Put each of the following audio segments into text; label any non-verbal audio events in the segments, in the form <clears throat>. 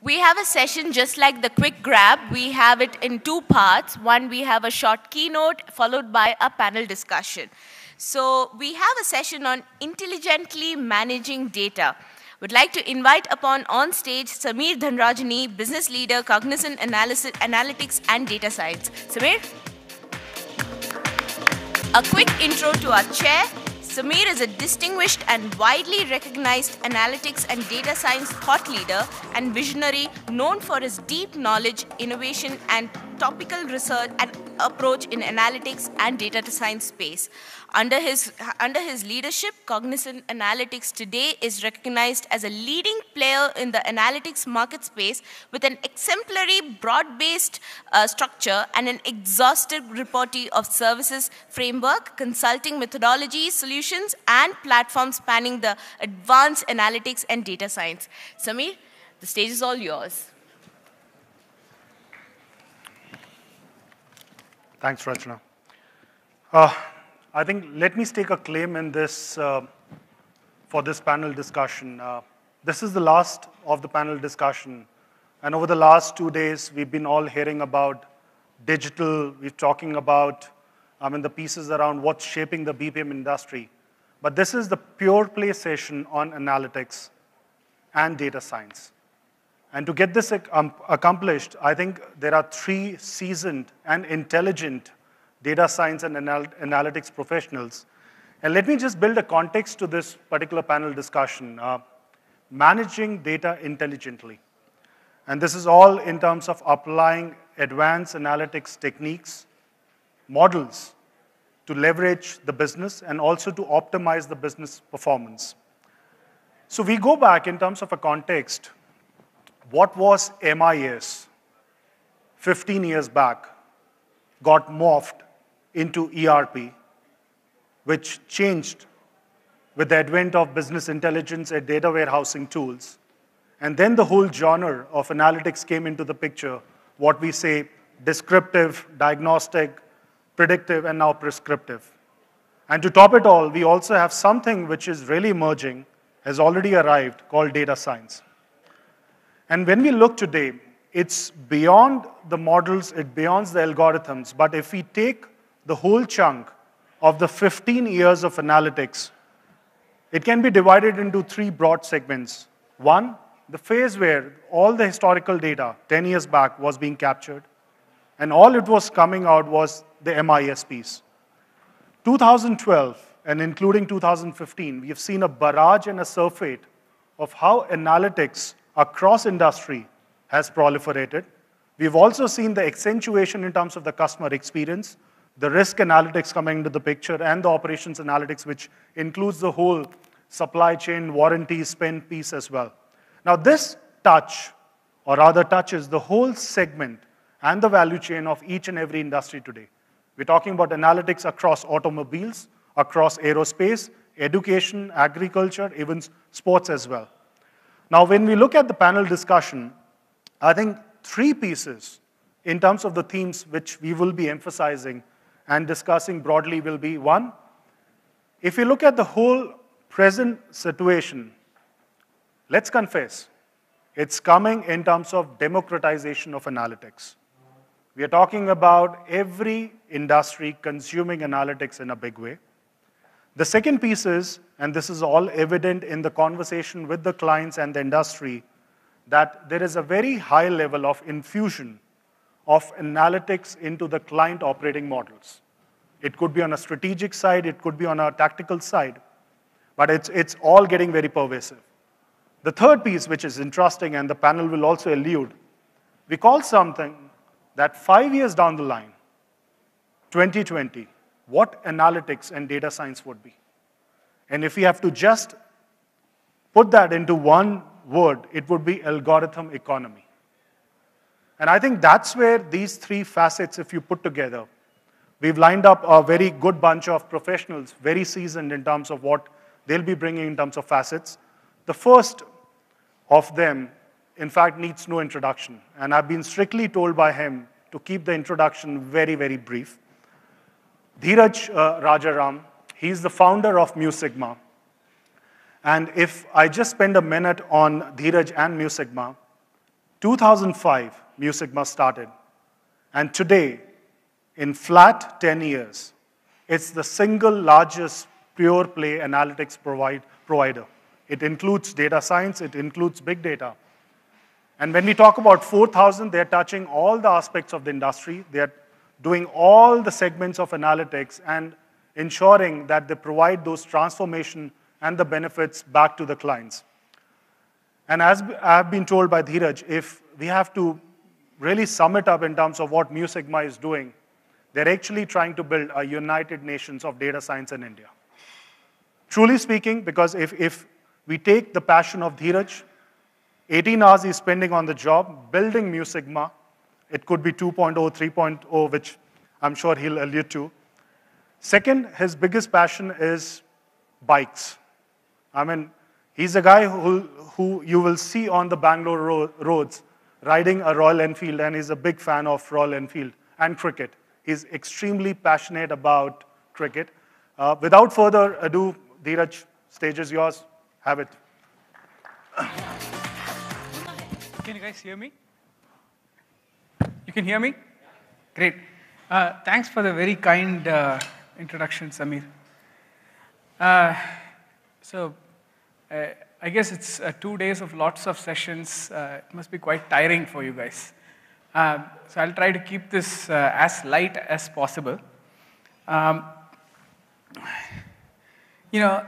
We have a session just like the quick grab. We have it in two parts. One, we have a short keynote followed by a panel discussion. So we have a session on intelligently managing data. Would like to invite upon on stage Samir Dhanrajani, business leader, Cognizant Analysis, Analytics and Data Science. Samir? A quick intro to our chair, Samir is a distinguished and widely recognized analytics and data science thought leader and visionary known for his deep knowledge, innovation, and topical research and approach in analytics and data science space. Under his, under his leadership, Cognizant Analytics today is recognized as a leading player in the analytics market space with an exemplary broad-based uh, structure and an exhaustive repertoire of services framework, consulting methodologies, solutions, and platforms spanning the advanced analytics and data science. Samir, the stage is all yours. Thanks, Rachna. Uh, I think let me stake a claim in this uh, for this panel discussion. Uh, this is the last of the panel discussion. And over the last two days, we've been all hearing about digital. We're talking about, I mean, the pieces around what's shaping the BPM industry. But this is the pure play session on analytics and data science. And to get this um, accomplished, I think there are three seasoned and intelligent data science and anal analytics professionals. And let me just build a context to this particular panel discussion uh, managing data intelligently. And this is all in terms of applying advanced analytics techniques, models to leverage the business and also to optimize the business performance. So we go back in terms of a context what was MIS 15 years back got morphed into ERP, which changed with the advent of business intelligence and data warehousing tools. And then the whole genre of analytics came into the picture, what we say descriptive, diagnostic, predictive, and now prescriptive. And to top it all, we also have something which is really emerging, has already arrived, called data science. And when we look today, it's beyond the models, it beyonds the algorithms. But if we take the whole chunk of the 15 years of analytics, it can be divided into three broad segments. One, the phase where all the historical data 10 years back was being captured, and all it was coming out was the MIS piece. 2012, and including 2015, we have seen a barrage and a surfeit of how analytics across industry has proliferated. We've also seen the accentuation in terms of the customer experience, the risk analytics coming into the picture, and the operations analytics, which includes the whole supply chain warranty spend piece as well. Now, this touch, or rather touches, the whole segment and the value chain of each and every industry today. We're talking about analytics across automobiles, across aerospace, education, agriculture, even sports as well. Now, when we look at the panel discussion, I think three pieces in terms of the themes which we will be emphasizing and discussing broadly will be one, if we look at the whole present situation, let's confess, it's coming in terms of democratization of analytics. We are talking about every industry consuming analytics in a big way. The second piece is, and this is all evident in the conversation with the clients and the industry, that there is a very high level of infusion of analytics into the client operating models. It could be on a strategic side, it could be on a tactical side, but it's, it's all getting very pervasive. The third piece, which is interesting, and the panel will also allude, we call something that five years down the line, 2020, what analytics and data science would be. And if we have to just put that into one word, it would be algorithm economy. And I think that's where these three facets, if you put together, we've lined up a very good bunch of professionals, very seasoned in terms of what they'll be bringing in terms of facets. The first of them, in fact, needs no introduction. And I've been strictly told by him to keep the introduction very, very brief. Dheeraj uh, Rajaram, he's the founder of Mu Sigma. And if I just spend a minute on Dheeraj and Mu Sigma, 2005, Mu Sigma started. And today, in flat 10 years, it's the single largest pure play analytics provide, provider. It includes data science, it includes big data. And when we talk about 4,000, they're touching all the aspects of the industry. They're doing all the segments of analytics and ensuring that they provide those transformation and the benefits back to the clients. And as I've been told by Dheeraj, if we have to really sum it up in terms of what Mu Sigma is doing, they're actually trying to build a United Nations of data science in India. Truly speaking, because if, if we take the passion of Dheeraj, 18 hours he's spending on the job, building Mu Sigma, it could be 2.0, 3.0, which I'm sure he'll allude to. Second, his biggest passion is bikes. I mean, he's a guy who, who you will see on the Bangalore ro roads riding a Royal Enfield, and he's a big fan of Royal Enfield and cricket. He's extremely passionate about cricket. Uh, without further ado, Dheeraj, stage is yours. Have it. Can you guys hear me? You can hear me? Great. Uh, thanks for the very kind uh, introduction, Samir. Uh, so, uh, I guess it's uh, two days of lots of sessions. Uh, it must be quite tiring for you guys. so, I'll try to keep this as light as possible. Um, you know,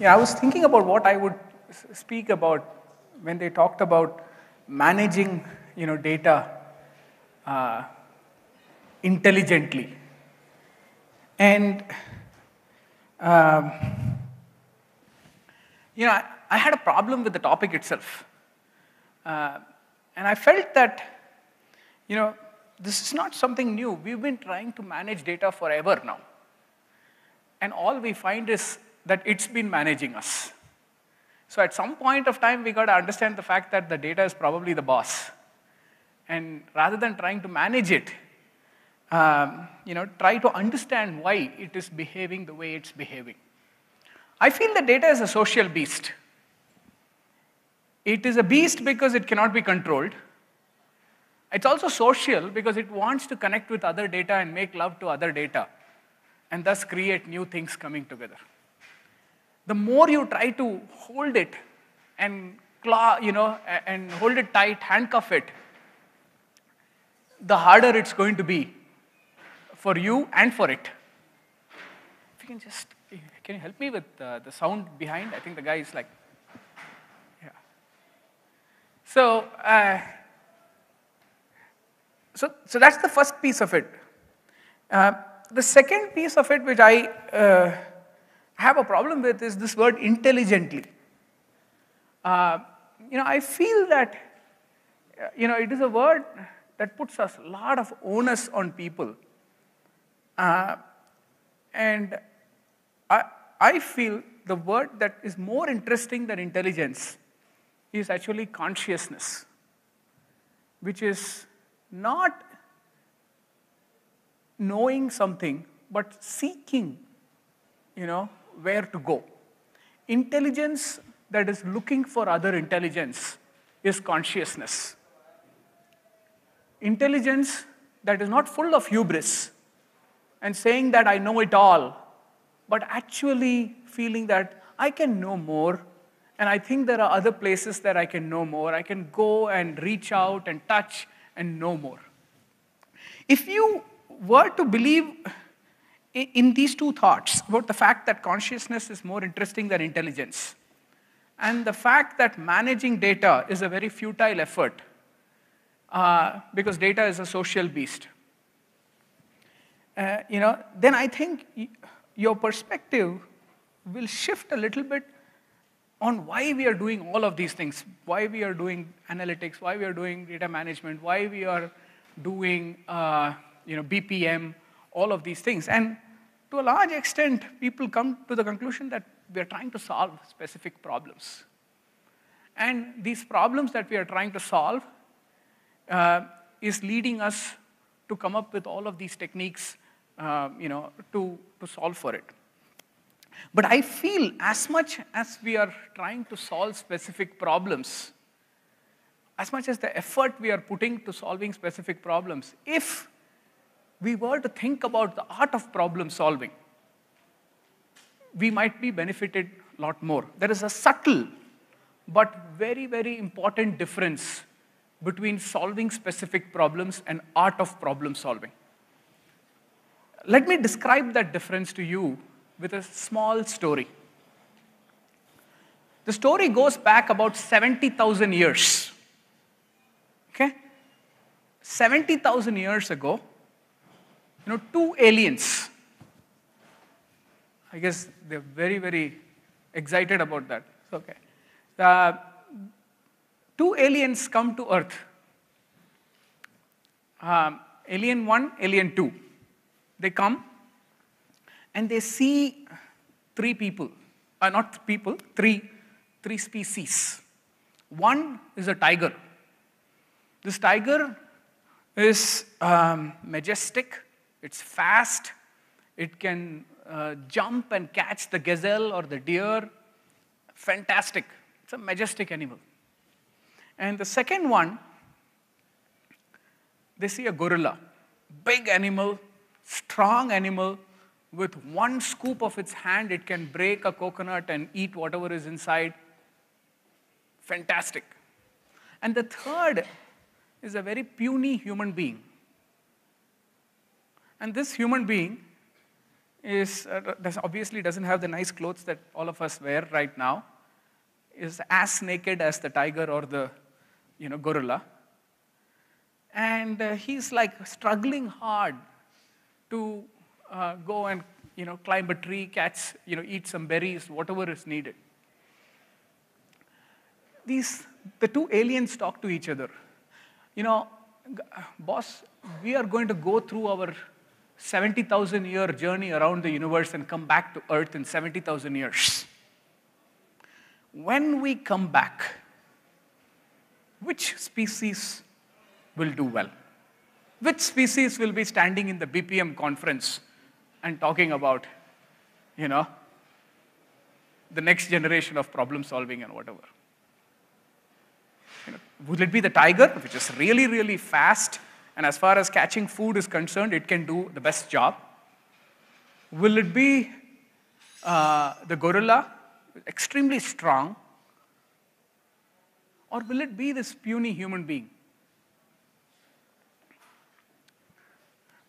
yeah, I was thinking about what I would speak about when they talked about managing you know, data uh, intelligently. And um, you know, I, I, had a problem with the topic itself. Uh, and I felt that, you know, this is not something new. We've been trying to manage data forever now. And all we find is that it's been managing us. So at some point of time, we got to understand the fact that the data is probably the boss. And rather than trying to manage it, um, you know, try to understand why it is behaving the way it's behaving. I feel the data is a social beast. It is a beast because it cannot be controlled. It's also social because it wants to connect with other data and make love to other data, and thus create new things coming together the more you try to hold it and claw, you know, and hold it tight, handcuff it, the harder it's going to be for you and for it. If you can just, can you help me with uh, the sound behind? I think the guy is like, yeah. So, uh, so, so that's the first piece of it. Uh, the second piece of it, which I uh, have a problem with is this word intelligently. Uh, you know, I feel that, uh, you know, it is a word that puts us a lot of onus on people. Uh, and I, I feel the word that is more interesting than intelligence is actually consciousness, which is not knowing something, but seeking, you know, where to go. Intelligence that is looking for other intelligence is consciousness. Intelligence that is not full of hubris and saying that I know it all, but actually feeling that I can know more and I think there are other places that I can know more. I can go and reach out and touch and know more. If you were to believe in these two thoughts about the fact that consciousness is more interesting than intelligence and the fact that managing data is a very futile effort uh, because data is a social beast. Uh, you know, then I think your perspective will shift a little bit on why we are doing all of these things, why we are doing analytics, why we are doing data management, why we are doing uh, you know, BPM, all of these things. And to a large extent, people come to the conclusion that we are trying to solve specific problems. And these problems that we are trying to solve uh, is leading us to come up with all of these techniques uh, you know, to, to solve for it. But I feel as much as we are trying to solve specific problems, as much as the effort we are putting to solving specific problems, if we were to think about the art of problem solving, we might be benefited a lot more. There is a subtle but very, very important difference between solving specific problems and art of problem solving. Let me describe that difference to you with a small story. The story goes back about 70,000 years. Okay? 70,000 years ago, you know, two aliens. I guess they're very, very excited about that. It's okay. Uh, two aliens come to Earth. Um, alien 1, alien 2. They come and they see three people, uh, not people, three, three species. One is a tiger. This tiger is um, majestic, it's fast, it can uh, jump and catch the gazelle or the deer. Fantastic. It's a majestic animal. And the second one, they see a gorilla. Big animal, strong animal. With one scoop of its hand, it can break a coconut and eat whatever is inside. Fantastic. And the third is a very puny human being and this human being is uh, obviously doesn't have the nice clothes that all of us wear right now, is as naked as the tiger or the you know, gorilla. And uh, he's like struggling hard to uh, go and you know, climb a tree, catch, you know, eat some berries, whatever is needed. These, the two aliens talk to each other. You know, uh, boss, we are going to go through our 70,000 year journey around the universe and come back to Earth in 70,000 years. When we come back, which species will do well? Which species will be standing in the BPM conference and talking about, you know, the next generation of problem solving and whatever? You know, will it be the tiger, which is really, really fast? And as far as catching food is concerned, it can do the best job. Will it be uh, the gorilla, extremely strong? Or will it be this puny human being?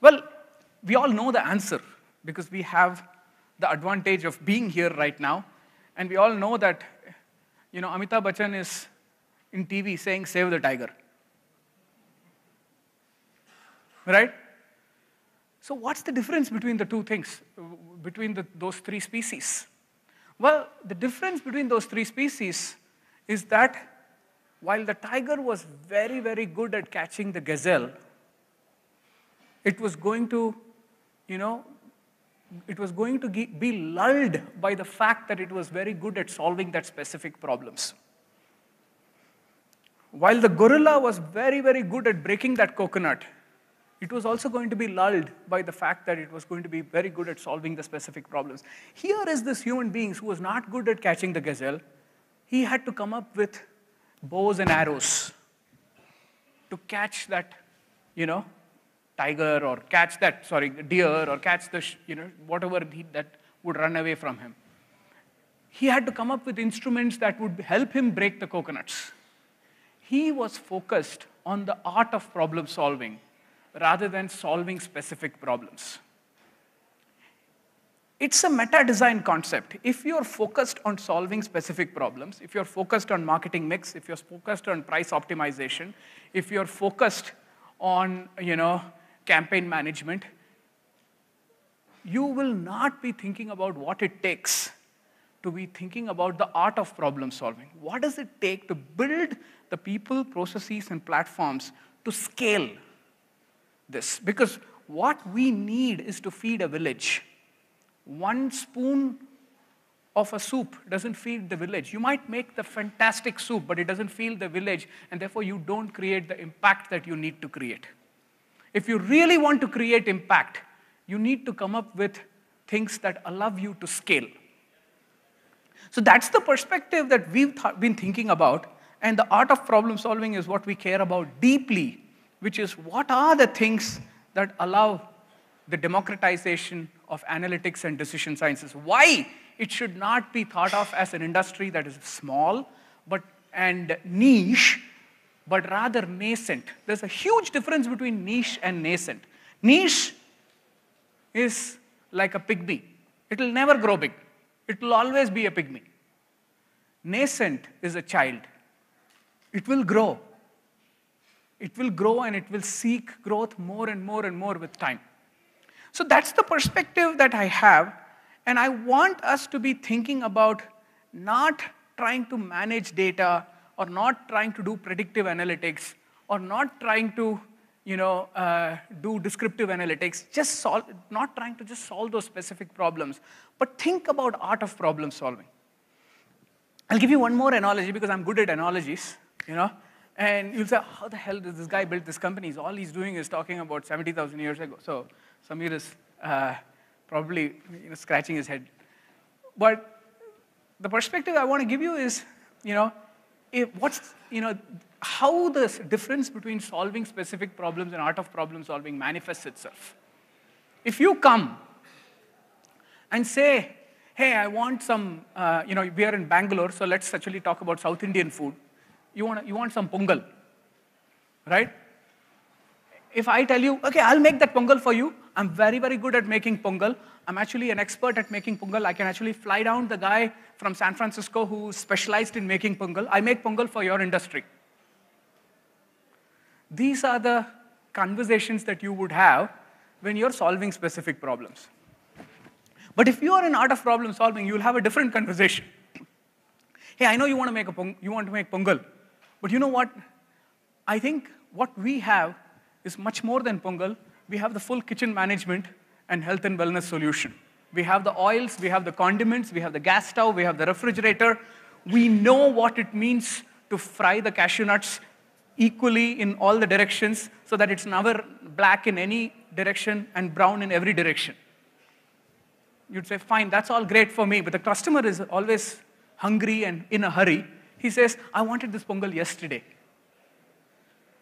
Well, we all know the answer because we have the advantage of being here right now. And we all know that, you know, Amitabh Bachchan is in TV saying, Save the tiger right? So, what's the difference between the two things, between the, those three species? Well, the difference between those three species is that while the tiger was very, very good at catching the gazelle, it was going to, you know, it was going to be lulled by the fact that it was very good at solving that specific problems. While the gorilla was very, very good at breaking that coconut, it was also going to be lulled by the fact that it was going to be very good at solving the specific problems. Here is this human being who was not good at catching the gazelle. He had to come up with bows and arrows to catch that, you know, tiger or catch that, sorry, deer or catch the, you know, whatever he, that would run away from him. He had to come up with instruments that would help him break the coconuts. He was focused on the art of problem solving rather than solving specific problems. It's a meta design concept. If you're focused on solving specific problems, if you're focused on marketing mix, if you're focused on price optimization, if you're focused on you know, campaign management, you will not be thinking about what it takes to be thinking about the art of problem solving. What does it take to build the people, processes, and platforms to scale this because what we need is to feed a village. One spoon of a soup doesn't feed the village. You might make the fantastic soup, but it doesn't feed the village, and therefore you don't create the impact that you need to create. If you really want to create impact, you need to come up with things that allow you to scale. So that's the perspective that we've th- been thinking about, and the art of problem solving is what we care about deeply which is what are the things that allow the democratization of analytics and decision sciences? Why it should not be thought of as an industry that is small but, and niche, but rather nascent. There's a huge difference between niche and nascent. Niche is like a pygmy. It will never grow big. It will always be a pygmy. Nascent is a child. It will grow. It will grow and it will seek growth more and more and more with time. So that's the perspective that I have. And I want us to be thinking about not trying to manage data or not trying to do predictive analytics or not trying to you know, uh, do descriptive analytics, just solve, not trying to just solve those specific problems, but think about art of problem solving. I'll give you one more analogy because I'm good at analogies, you know. And you'll say, how the hell does this guy build this company? All he's doing is talking about 70,000 years ago. So Samir is uh, probably you know, scratching his head. But the perspective I want to give you is, you know, if, what's, you know, how the difference between solving specific problems and art of problem solving manifests itself. If you come and say, hey, I want some, uh, you know, we are in Bangalore, so let's actually talk about South Indian food. You want, you want some pungal, right? If I tell you, okay, I'll make that pungal for you. I'm very, very good at making pungal. I'm actually an expert at making pungal. I can actually fly down the guy from San Francisco who specialized in making pungal. I make pungal for your industry. These are the conversations that you would have when you're solving specific problems. But if you are an art of problem solving, you'll have a different conversation. Hey, I know you want to make a you want to make pungal. But you know what? I think what we have is much more than Pongal. We have the full kitchen management and health and wellness solution. We have the oils, we have the condiments, we have the gas stove, we have the refrigerator. We know what it means to fry the cashew nuts equally in all the directions so that it's never black in any direction and brown in every direction. You'd say, fine, that's all great for me, but the customer is always hungry and in a hurry. He says, I wanted this Pongal yesterday.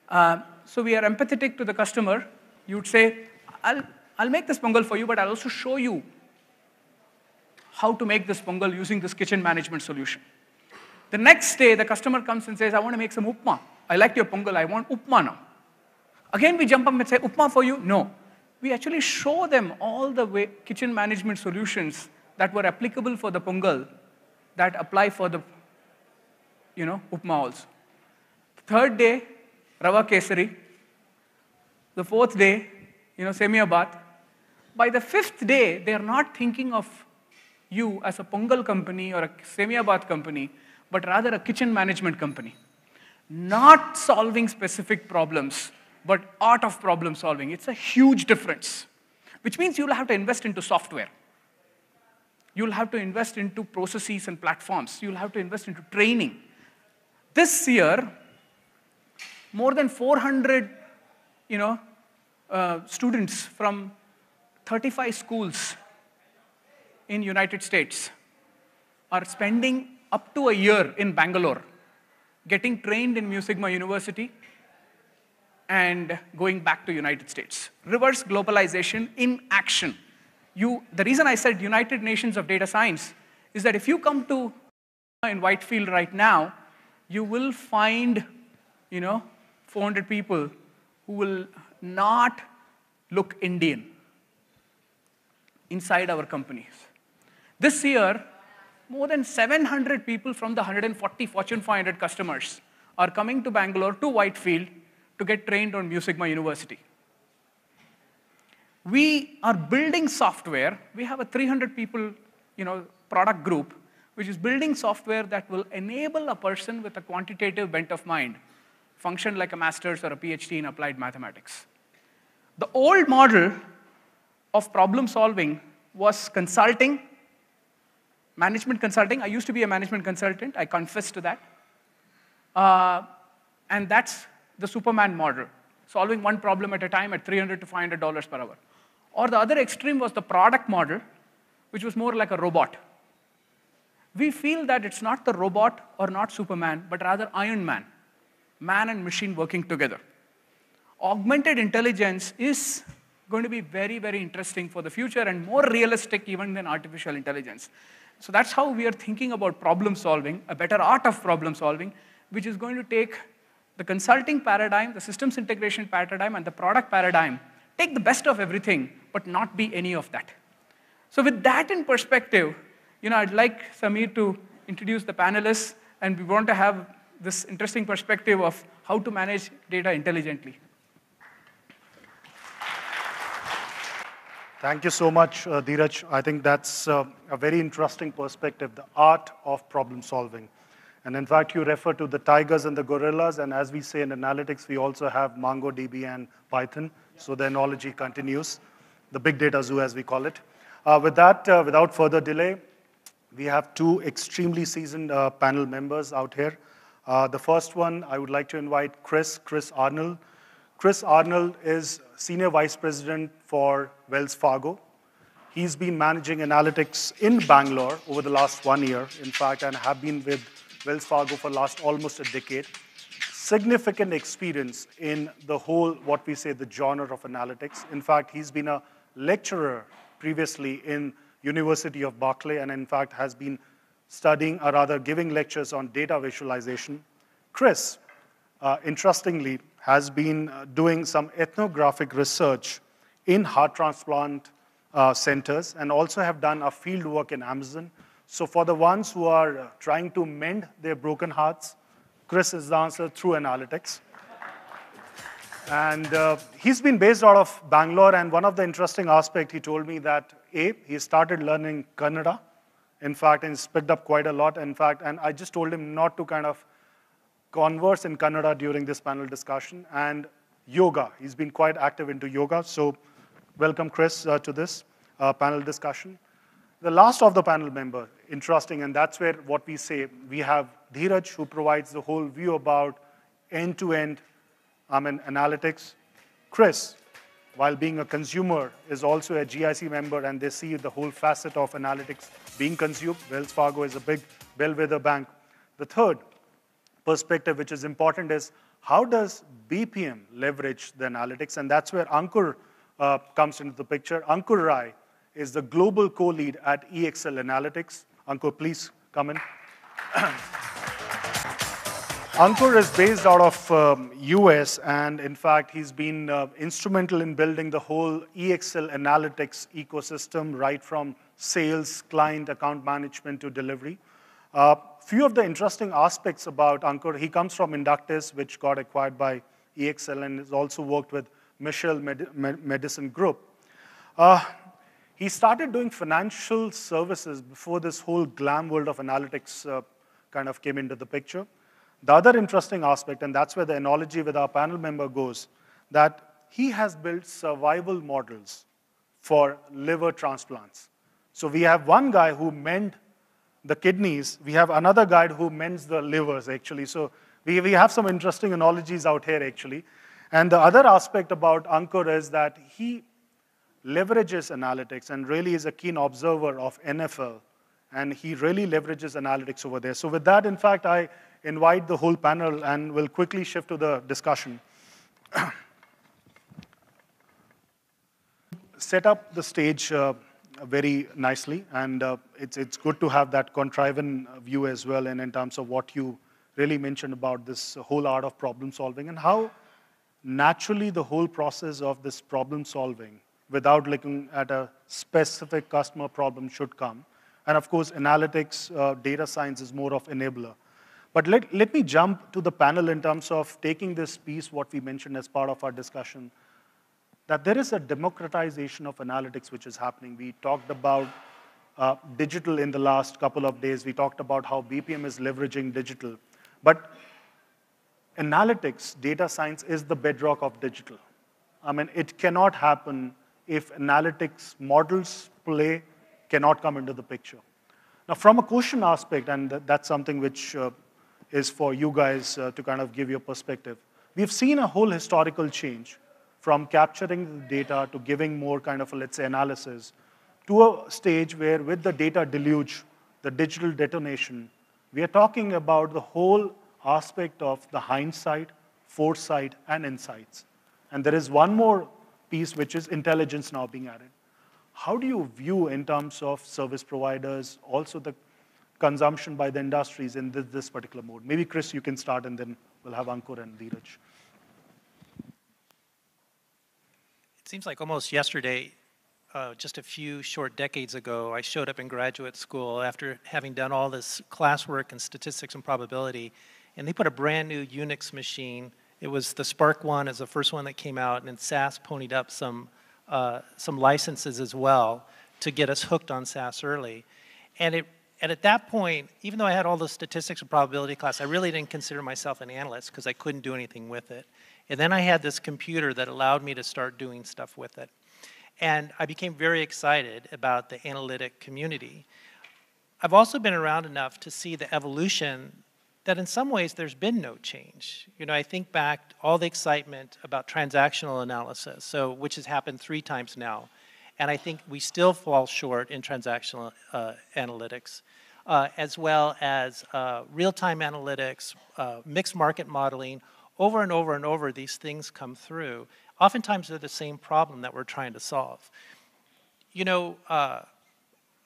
Uh, so we are empathetic to the customer. You'd say, I'll, I'll make this Pongal for you, but I'll also show you how to make this Pongal using this kitchen management solution. The next day, the customer comes and says, I want to make some upma. I liked your Pongal. I want upma now. Again, we jump up and say, upma for you? No. We actually show them all the way, kitchen management solutions that were applicable for the Pongal that apply for the you know, upma also. Third day, rava kesari. The fourth day, you know, semiabat. By the fifth day, they are not thinking of you as a Pungal company or a semiabat company, but rather a kitchen management company. Not solving specific problems, but art of problem solving. It's a huge difference, which means you'll have to invest into software. You'll have to invest into processes and platforms. You'll have to invest into training this year, more than 400, you know, uh, students from 35 schools in United States are spending up to a year in Bangalore, getting trained in Mu Sigma University and going back to United States. Reverse globalization in action. You, the reason I said United Nations of Data Science is that if you come to in Whitefield right now, you will find, you know, 400 people who will not look Indian inside our companies. This year, more than 700 people from the 140 Fortune 500 customers are coming to Bangalore to Whitefield to get trained on Mu Sigma University. We are building software. We have a 300 people, you know, product group which is building software that will enable a person with a quantitative bent of mind function like a master's or a PhD in applied mathematics. The old model of problem solving was consulting, management consulting. I used to be a management consultant, I confess to that. Uh, and that's the Superman model, solving one problem at a time at 300 to $500 per hour. Or the other extreme was the product model, which was more like a robot we feel that it's not the robot or not Superman, but rather Iron Man, man and machine working together. Augmented intelligence is going to be very, very interesting for the future and more realistic even than artificial intelligence. So that's how we are thinking about problem solving, a better art of problem solving, which is going to take the consulting paradigm, the systems integration paradigm, and the product paradigm. Take the best of everything, but not be any of that. So, with that in perspective, you know, I'd like Samir to introduce the panelists, and we want to have this interesting perspective of how to manage data intelligently. Thank you so much, uh, Dheeraj. I think that's uh, a very interesting perspective, the art of problem solving. And in fact, you refer to the tigers and the gorillas, and as we say in analytics, we also have MongoDB and Python, yeah. so the analogy continues, the big data zoo, as we call it. Uh, with that, uh, without further delay, we have two extremely seasoned uh, panel members out here. Uh, the first one, I would like to invite Chris, Chris Arnold. Chris Arnold is Senior Vice President for Wells Fargo. He's been managing analytics in Bangalore over the last one year, in fact, and have been with Wells Fargo for last almost a decade. Significant experience in the whole, what we say, the genre of analytics. In fact, he's been a lecturer previously in University of Berkeley, and in fact has been studying, or rather giving lectures on data visualization. Chris, uh, interestingly, has been uh, doing some ethnographic research in heart transplant uh, centers and also have done a field work in Amazon. So for the ones who are uh, trying to mend their broken hearts, Chris is the answer through analytics. And uh, he's been based out of Bangalore, and one of the interesting aspects he told me that, A, he started learning Kannada, in fact, and picked up quite a lot, in fact, and I just told him not to kind of converse in Kannada during this panel discussion, and yoga. He's been quite active into yoga, so welcome, Chris, uh, to this uh, panel discussion. The last of the panel member, interesting, and that's where what we say, we have Dhiraj, who provides the whole view about end-to-end I'm in analytics. Chris, while being a consumer, is also a GIC member, and they see the whole facet of analytics being consumed. Wells Fargo is a big bellwether bank. The third perspective, which is important, is how does BPM leverage the analytics? And that's where Ankur uh, comes into the picture. Ankur Rai is the global co-lead at EXL Analytics. Ankur, please come in. <clears throat> Ankur is based out of um, US, and in fact, he's been uh, instrumental in building the whole EXL analytics ecosystem, right from sales, client, account management to delivery. Uh, few of the interesting aspects about Ankur, he comes from Inductis, which got acquired by EXL, and has also worked with Michelle Med Med Medicine Group. Uh, he started doing financial services before this whole glam world of analytics uh, kind of came into the picture. The other interesting aspect, and that's where the analogy with our panel member goes, that he has built survival models for liver transplants. So we have one guy who mend the kidneys. We have another guy who mends the livers, actually. So we, we have some interesting analogies out here, actually. And the other aspect about Ankur is that he leverages analytics and really is a keen observer of NFL. And he really leverages analytics over there. So with that, in fact, I invite the whole panel and we'll quickly shift to the discussion. <clears throat> Set up the stage uh, very nicely, and uh, it's, it's good to have that contriven view as well, and in terms of what you really mentioned about this whole art of problem solving and how naturally the whole process of this problem solving without looking at a specific customer problem should come. And of course, analytics, uh, data science is more of enabler. But let, let me jump to the panel in terms of taking this piece, what we mentioned as part of our discussion, that there is a democratization of analytics which is happening. We talked about uh, digital in the last couple of days. We talked about how BPM is leveraging digital. But analytics, data science is the bedrock of digital. I mean, it cannot happen if analytics models play cannot come into the picture. Now, from a question aspect, and that's something which uh, is for you guys uh, to kind of give your perspective. We've seen a whole historical change from capturing data to giving more kind of, a, let's say, analysis to a stage where with the data deluge, the digital detonation, we are talking about the whole aspect of the hindsight, foresight, and insights. And there is one more piece, which is intelligence now being added. How do you view in terms of service providers, also the consumption by the industries in this, this particular mode. Maybe, Chris, you can start, and then we'll have Ankur and Dheeraj. It seems like almost yesterday, uh, just a few short decades ago, I showed up in graduate school after having done all this classwork in statistics and probability, and they put a brand new Unix machine. It was the Spark one as the first one that came out, and SAS ponied up some uh, some licenses as well to get us hooked on SAS early, and it and at that point, even though I had all the statistics and probability class, I really didn't consider myself an analyst because I couldn't do anything with it. And then I had this computer that allowed me to start doing stuff with it. And I became very excited about the analytic community. I've also been around enough to see the evolution that in some ways there's been no change. You know, I think back all the excitement about transactional analysis, so which has happened three times now. And I think we still fall short in transactional uh, analytics, uh, as well as uh, real time analytics, uh, mixed market modeling. Over and over and over, these things come through. Oftentimes, they're the same problem that we're trying to solve. You know, uh,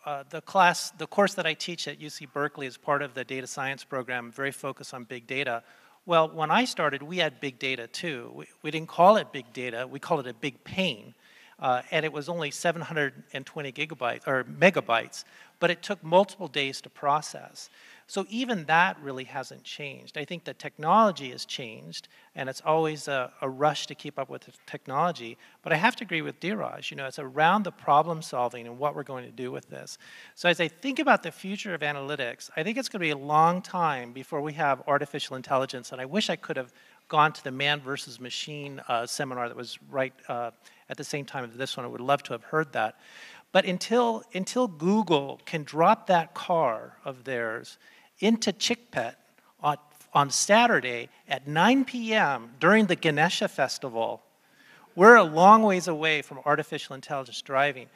uh, the class, the course that I teach at UC Berkeley is part of the data science program, very focused on big data. Well, when I started, we had big data too. We, we didn't call it big data, we called it a big pain uh, and it was only 720 gigabytes or megabytes, but it took multiple days to process. So even that really hasn't changed. I think the technology has changed, and it's always a, a rush to keep up with the technology. But I have to agree with Diraj. You know, it's around the problem solving and what we're going to do with this. So as I think about the future of analytics, I think it's going to be a long time before we have artificial intelligence. And I wish I could have gone to the man versus machine uh, seminar that was right uh, at the same time as this one. I would love to have heard that. But until, until Google can drop that car of theirs into Chickpet on, on Saturday at 9 p.m. during the Ganesha Festival, we're a long ways away from artificial intelligence driving.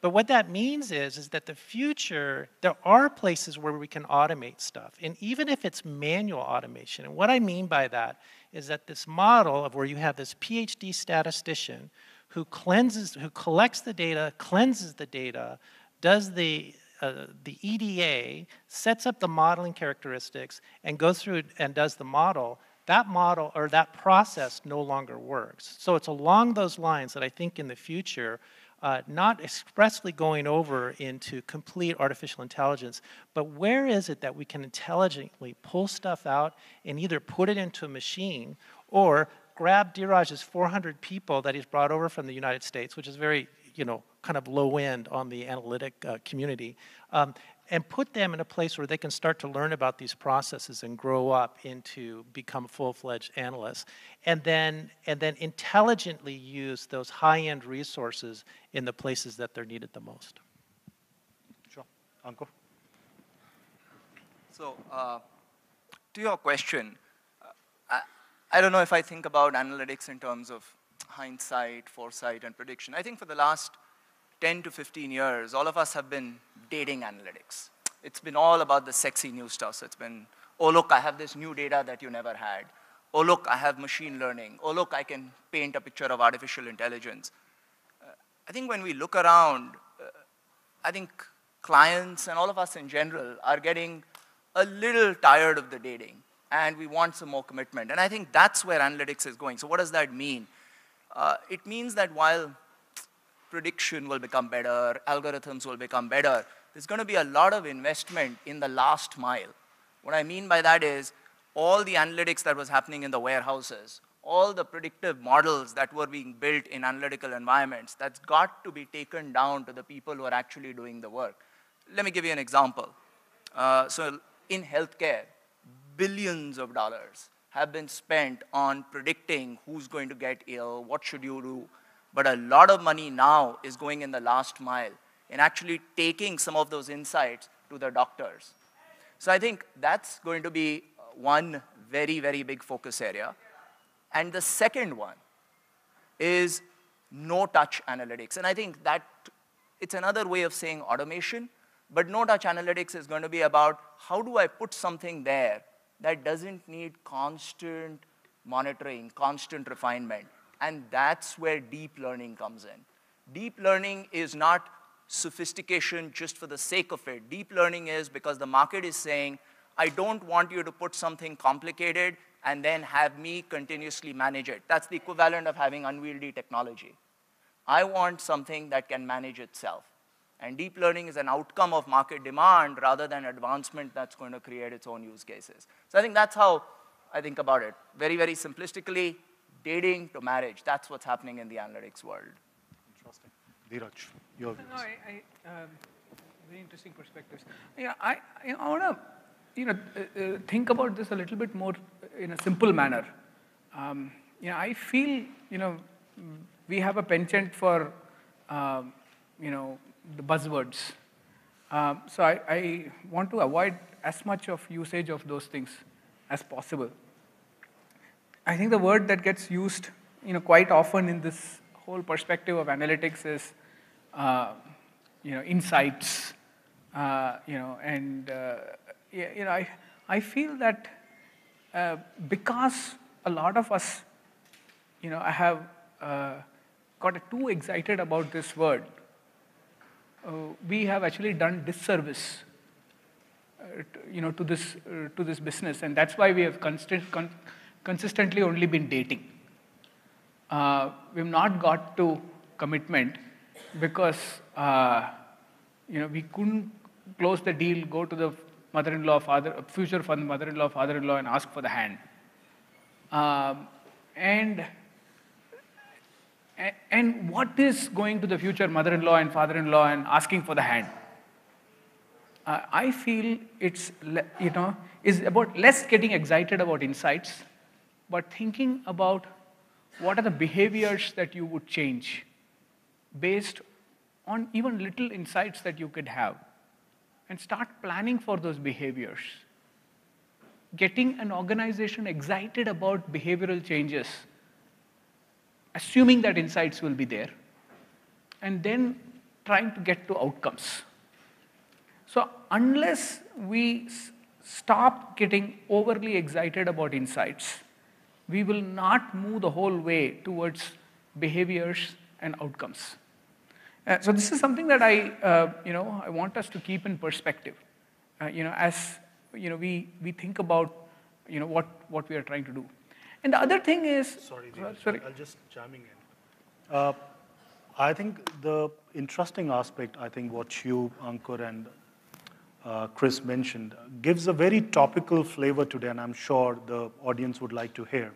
But what that means is, is that the future, there are places where we can automate stuff. And even if it's manual automation, and what I mean by that is that this model of where you have this PhD statistician who cleanses, who collects the data, cleanses the data, does the uh, the EDA, sets up the modeling characteristics, and goes through and does the model. That model or that process no longer works. So it's along those lines that I think in the future, uh, not expressly going over into complete artificial intelligence, but where is it that we can intelligently pull stuff out and either put it into a machine or Grab Diraj's 400 people that he's brought over from the United States, which is very, you know, kind of low end on the analytic uh, community, um, and put them in a place where they can start to learn about these processes and grow up into become full-fledged analysts and then and then intelligently use those high-end resources in the places that they're needed the most sure uncle so uh, to your question I don't know if I think about analytics in terms of hindsight, foresight, and prediction. I think for the last 10 to 15 years, all of us have been dating analytics. It's been all about the sexy new stuff. So it's been, oh, look, I have this new data that you never had. Oh, look, I have machine learning. Oh, look, I can paint a picture of artificial intelligence. Uh, I think when we look around, uh, I think clients and all of us in general are getting a little tired of the dating and we want some more commitment. And I think that's where analytics is going. So what does that mean? Uh, it means that while prediction will become better, algorithms will become better, there's going to be a lot of investment in the last mile. What I mean by that is all the analytics that was happening in the warehouses, all the predictive models that were being built in analytical environments, that's got to be taken down to the people who are actually doing the work. Let me give you an example. Uh, so in healthcare, billions of dollars have been spent on predicting who's going to get ill, what should you do. But a lot of money now is going in the last mile in actually taking some of those insights to the doctors. So I think that's going to be one very, very big focus area. And the second one is no-touch analytics. And I think that it's another way of saying automation, but no-touch analytics is going to be about how do I put something there that doesn't need constant monitoring, constant refinement. And that's where deep learning comes in. Deep learning is not sophistication just for the sake of it. Deep learning is because the market is saying, I don't want you to put something complicated and then have me continuously manage it. That's the equivalent of having unwieldy technology. I want something that can manage itself. And deep learning is an outcome of market demand rather than advancement that's going to create its own use cases. So I think that's how I think about it. Very, very simplistically, dating to marriage. That's what's happening in the analytics world. Interesting. Dheeraj, your views. No, I, I um, very interesting perspectives. Yeah, I, I want to you know, uh, uh, think about this a little bit more in a simple manner. Um, you know, I feel, you know, we have a penchant for, um, you know, the buzzwords. Um, so I, I, want to avoid as much of usage of those things as possible. I think the word that gets used you know, quite often in this whole perspective of analytics is uh, you know, insights. Uh, you know, and uh, you know, I, I feel that uh, because a lot of us, you know, I have uh, got too excited about this word uh, we have actually done disservice uh, you know, to this, uh, to this business. And that's why we have constant, con consistently only been dating. we've not got to commitment because you know, we couldn't close the deal, go to the mother-in-law, father, future mother-in-law, father-in-law, and ask for the hand. Um, and and what is going to the future mother in law and father in law and asking for the hand? Uh, I feel it's, you know, is about less getting excited about insights, but thinking about what are the behaviors that you would change based on even little insights that you could have and start planning for those behaviors. Getting an organization excited about behavioral changes assuming that insights will be there, and then trying to get to outcomes. So, unless we stop getting overly excited about insights, we will not move the whole way towards behaviors and outcomes. Uh, so this is something that I, uh, you know, I want us to keep in perspective. Uh, you know, as you know, we, we think about, you know, what, what we are trying to do. And the other thing is, sorry, uh, sorry. I'll just chiming in. Uh, I think the interesting aspect, I think what you, Ankur, and uh, Chris mentioned, gives a very topical flavor today, and I'm sure the audience would like to hear.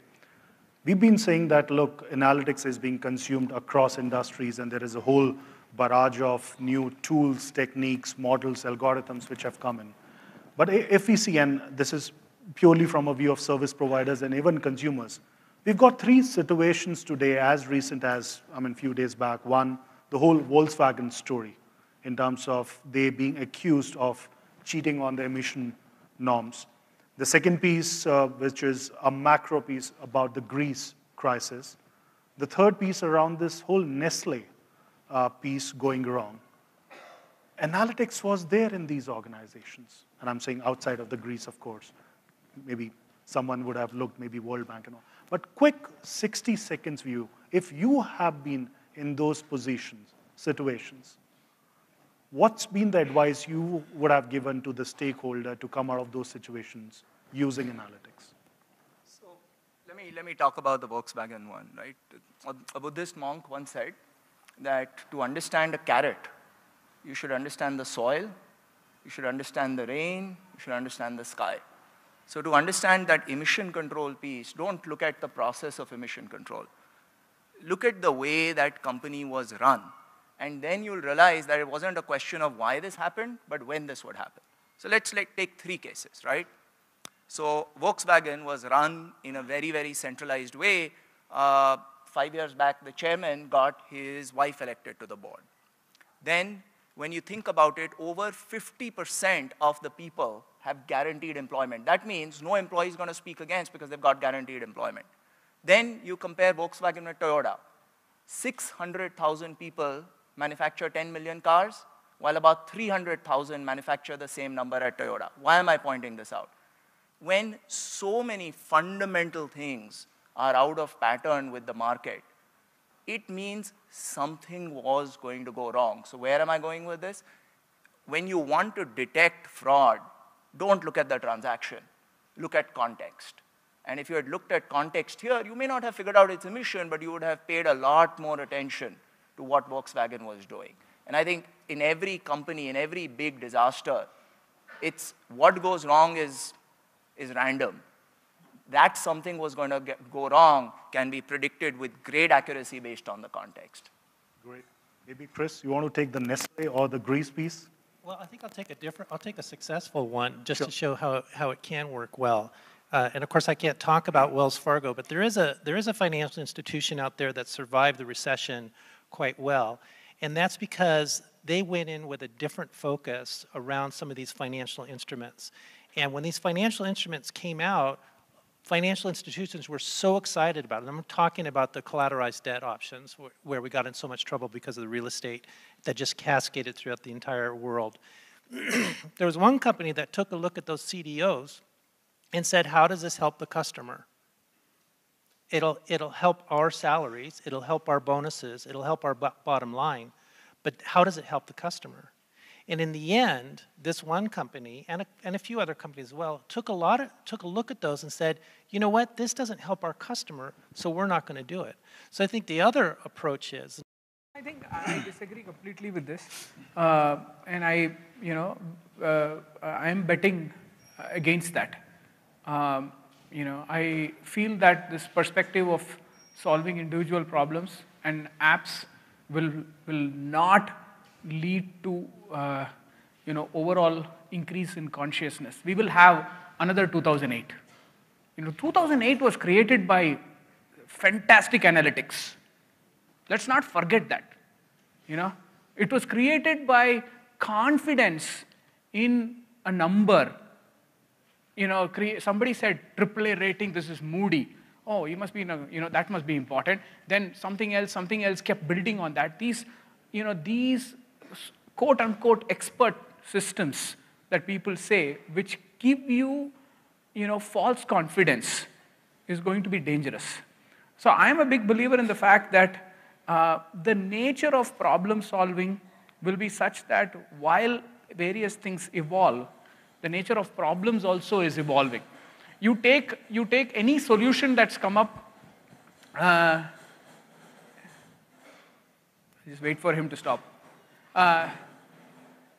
We've been saying that, look, analytics is being consumed across industries, and there is a whole barrage of new tools, techniques, models, algorithms which have come in. But if we see, and this is purely from a view of service providers and even consumers. We've got three situations today as recent as, I mean, a few days back. One, the whole Volkswagen story in terms of they being accused of cheating on the emission norms. The second piece, uh, which is a macro piece about the Greece crisis. The third piece around this whole Nestle uh, piece going wrong. Analytics was there in these organizations, and I'm saying outside of the Greece, of course maybe someone would have looked, maybe World Bank and all. But quick 60 seconds view, if you have been in those positions, situations, what's been the advice you would have given to the stakeholder to come out of those situations using analytics? So let me, let me talk about the Volkswagen one, right? A Buddhist monk once said that to understand a carrot, you should understand the soil, you should understand the rain, you should understand the sky. So to understand that emission control piece, don't look at the process of emission control. Look at the way that company was run. And then you'll realize that it wasn't a question of why this happened, but when this would happen. So let's like, take three cases, right? So Volkswagen was run in a very, very centralized way. Uh, five years back, the chairman got his wife elected to the board. Then when you think about it, over 50% of the people have guaranteed employment. That means no employee is going to speak against because they've got guaranteed employment. Then you compare Volkswagen with Toyota. 600,000 people manufacture 10 million cars, while about 300,000 manufacture the same number at Toyota. Why am I pointing this out? When so many fundamental things are out of pattern with the market, it means something was going to go wrong. So where am I going with this? When you want to detect fraud, don't look at the transaction. Look at context. And if you had looked at context here, you may not have figured out its emission, but you would have paid a lot more attention to what Volkswagen was doing. And I think in every company, in every big disaster, it's what goes wrong is, is random that something was going to get, go wrong can be predicted with great accuracy based on the context. Great. Maybe Chris, you want to take the Nestle or the grease piece? Well, I think I'll take a different, I'll take a successful one just sure. to show how, how it can work well. Uh, and of course, I can't talk about Wells Fargo, but there is a there is a financial institution out there that survived the recession quite well, and that's because they went in with a different focus around some of these financial instruments. And when these financial instruments came out, financial institutions were so excited about it. I'm talking about the collateralized debt options where, where we got in so much trouble because of the real estate that just cascaded throughout the entire world. <clears throat> there was one company that took a look at those CDOs and said, How does this help the customer? It'll, it'll help our salaries, it'll help our bonuses, it'll help our bottom line, but how does it help the customer? And in the end, this one company and a, and a few other companies as well took a lot of, took a look at those and said, you know what, this doesn't help our customer, so we're not going to do it. So I think the other approach is. I think I disagree completely with this, uh, and I, you know, uh, I'm betting against that. Um, you know, I feel that this perspective of solving individual problems and apps will will not lead to uh, you know, overall increase in consciousness, we will have another 2008. You know, 2008 was created by fantastic analytics. Let's not forget that. You know, it was created by confidence in a number. You know, somebody said AAA rating. This is moody. Oh, you must be. You know, that must be important. Then something else, something else kept building on that. These, you know, these quote unquote expert systems that people say which give you, you know, false confidence is going to be dangerous. So I'm a big believer in the fact that uh, the nature of problem solving will be such that while various things evolve, the nature of problems also is evolving. You take, you take any solution that's come up, uh, just wait for him to stop. Uh,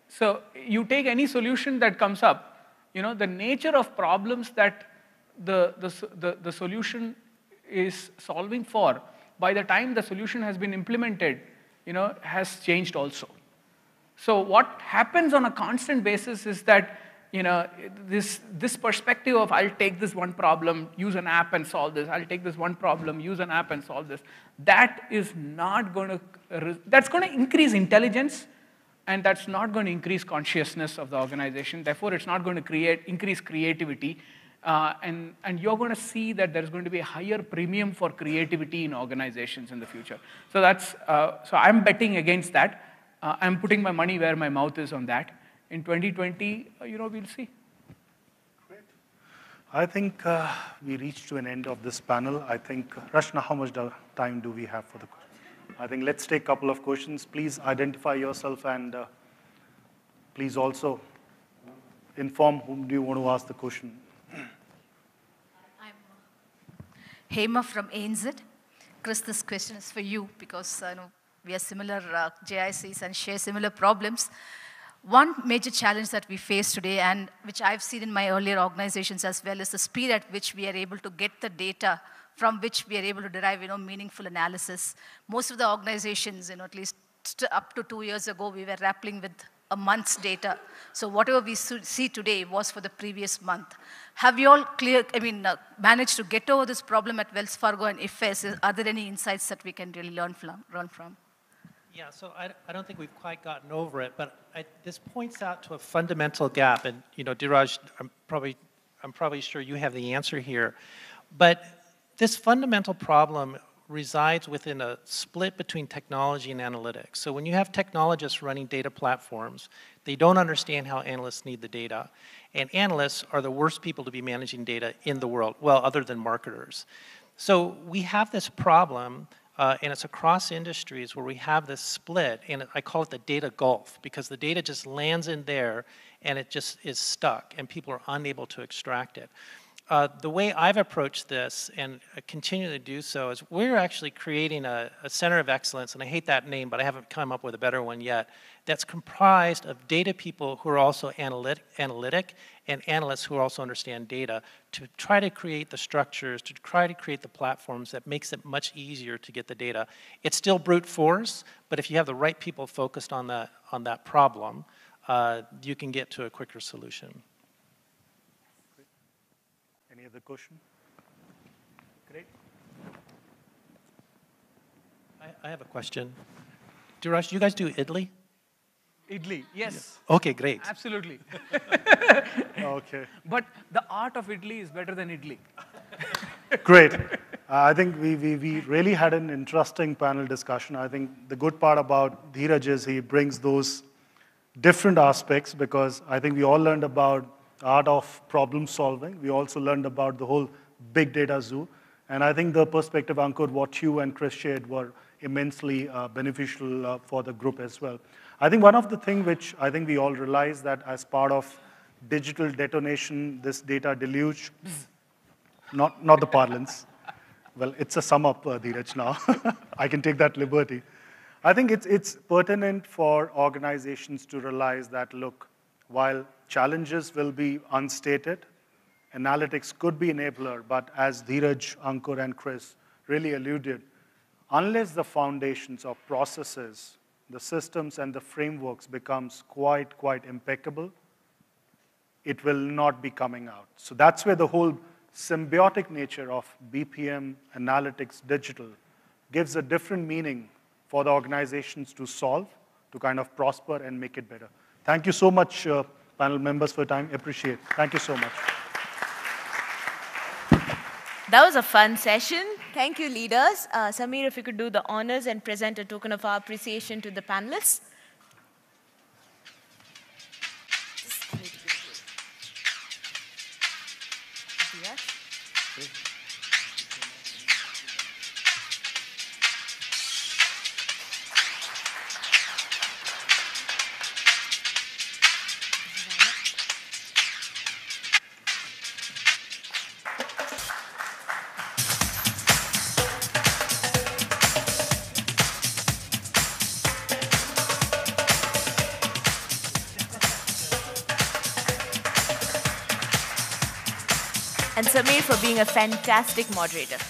so you take any solution that comes up, you know, the nature of problems that the, the, the, the solution is solving for, by the time the solution has been implemented, you know, has changed also. So what happens on a constant basis is that you know this this perspective of I'll take this one problem, use an app and solve this. I'll take this one problem, use an app and solve this. That is not going to that's going to increase intelligence, and that's not going to increase consciousness of the organization. Therefore, it's not going to create increase creativity. Uh, and, and you're going to see that there's going to be a higher premium for creativity in organizations in the future. So that's uh, so I'm betting against that. Uh, I'm putting my money where my mouth is on that. In 2020, uh, you know, we'll see. Great. I think uh, we reached to an end of this panel. I think, Rashna, how much time do we have for the question? I think let's take a couple of questions. Please identify yourself and uh, please also inform whom do you want to ask the question. I'm uh, Hema from ANZ. Chris, this question is for you because I uh, know we are similar uh, JICs and share similar problems. One major challenge that we face today, and which I've seen in my earlier organizations as well, is the speed at which we are able to get the data from which we are able to derive, you know, meaningful analysis. Most of the organizations, you know, at least up to two years ago, we were grappling with a month's data. So whatever we see today was for the previous month. Have you all clear, I mean, uh, managed to get over this problem at Wells Fargo and IFS? Are there any insights that we can really learn from? Learn from? Yeah, so I, I don't think we've quite gotten over it, but I, this points out to a fundamental gap, and you know, Diraj, I'm probably, I'm probably sure you have the answer here, but this fundamental problem resides within a split between technology and analytics. So when you have technologists running data platforms, they don't understand how analysts need the data. And analysts are the worst people to be managing data in the world, well, other than marketers. So we have this problem, uh, and it's across industries where we have this split, and I call it the data gulf, because the data just lands in there and it just is stuck, and people are unable to extract it. Uh, the way I've approached this and uh, continue to do so is we're actually creating a, a, center of excellence, and I hate that name, but I haven't come up with a better one yet, that's comprised of data people who are also analytic, analytic and analysts who also understand data to try to create the structures, to try to create the platforms that makes it much easier to get the data. It's still brute force, but if you have the right people focused on that, on that problem, uh, you can get to a quicker solution. The other question? Great. I, I have a question. Durash, you guys do Italy? Italy, yes. Yeah. Okay, great. Absolutely. <laughs> okay. But the art of Italy is better than Italy. <laughs> great. Uh, I think we, we, we really had an interesting panel discussion. I think the good part about Dheeraj is he brings those different aspects because I think we all learned about art of problem solving. We also learned about the whole big data zoo. And I think the perspective, Ankur, what you and Chris shared were immensely uh, beneficial uh, for the group as well. I think one of the things which I think we all realize that as part of digital detonation, this data deluge, not, not the parlance, well, it's a sum up, uh, Dheeraj, now. <laughs> I can take that liberty. I think it's, it's pertinent for organizations to realize that, look, while Challenges will be unstated. Analytics could be enabler, but as Dheeraj, Ankur, and Chris really alluded, unless the foundations of processes, the systems and the frameworks becomes quite, quite impeccable, it will not be coming out. So that's where the whole symbiotic nature of BPM, analytics, digital gives a different meaning for the organizations to solve, to kind of prosper and make it better. Thank you so much. Uh, panel members for your time. Appreciate. Thank you so much. That was a fun session. Thank you, leaders. Uh, Samir, if you could do the honors and present a token of our appreciation to the panelists. being a fantastic moderator.